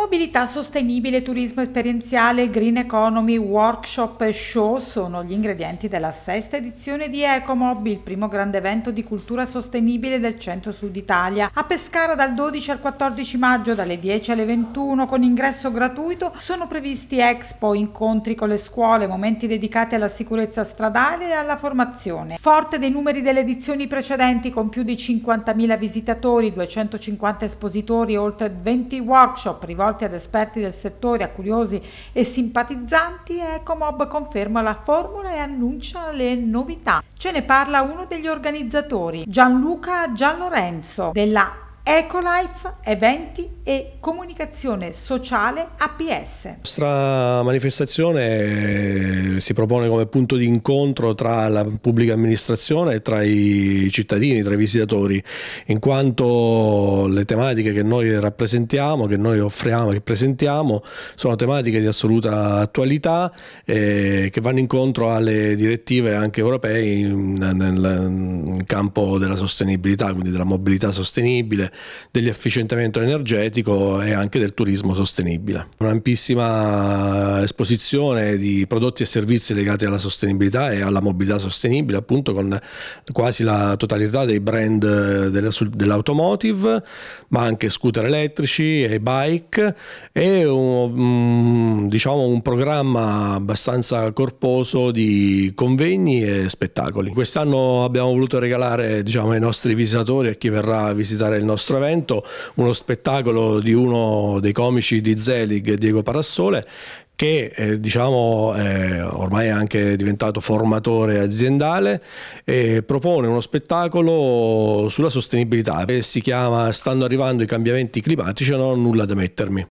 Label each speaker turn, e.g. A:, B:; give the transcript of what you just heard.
A: Mobilità sostenibile, turismo esperienziale, green economy, workshop e show sono gli ingredienti della sesta edizione di Ecomob, il primo grande evento di cultura sostenibile del centro-sud Italia. A Pescara dal 12 al 14 maggio, dalle 10 alle 21, con ingresso gratuito, sono previsti expo, incontri con le scuole, momenti dedicati alla sicurezza stradale e alla formazione. Forte dei numeri delle edizioni precedenti, con più di 50.000 visitatori, 250 espositori e oltre 20 workshop rivolti rivolti ad esperti del settore, a curiosi e simpatizzanti, Ecomob conferma la formula e annuncia le novità. Ce ne parla uno degli organizzatori, Gianluca Gianlorenzo, della Ecolife, eventi e comunicazione sociale APS. La
B: nostra manifestazione eh, si propone come punto di incontro tra la pubblica amministrazione e tra i cittadini, tra i visitatori, in quanto le tematiche che noi rappresentiamo, che noi offriamo, che presentiamo, sono tematiche di assoluta attualità e eh, che vanno incontro alle direttive anche europee nel campo della sostenibilità, quindi della mobilità sostenibile, dell'efficientamento energetico e anche del turismo sostenibile. Un'ampissima esposizione di prodotti e servizi legati alla sostenibilità e alla mobilità sostenibile, appunto con quasi la totalità dei brand dell'automotive, ma anche scooter elettrici e bike e un, mm, diciamo, un programma abbastanza corposo di convegni e spettacoli. Quest'anno abbiamo voluto regalare diciamo, ai nostri visitatori, a chi verrà a visitare il nostro evento, uno spettacolo di uno dei comici di Zelig, Diego Parassole, che eh, diciamo, eh, ormai è anche diventato formatore aziendale e propone uno spettacolo sulla sostenibilità e si chiama Stanno arrivando i cambiamenti climatici, non ho nulla da mettermi.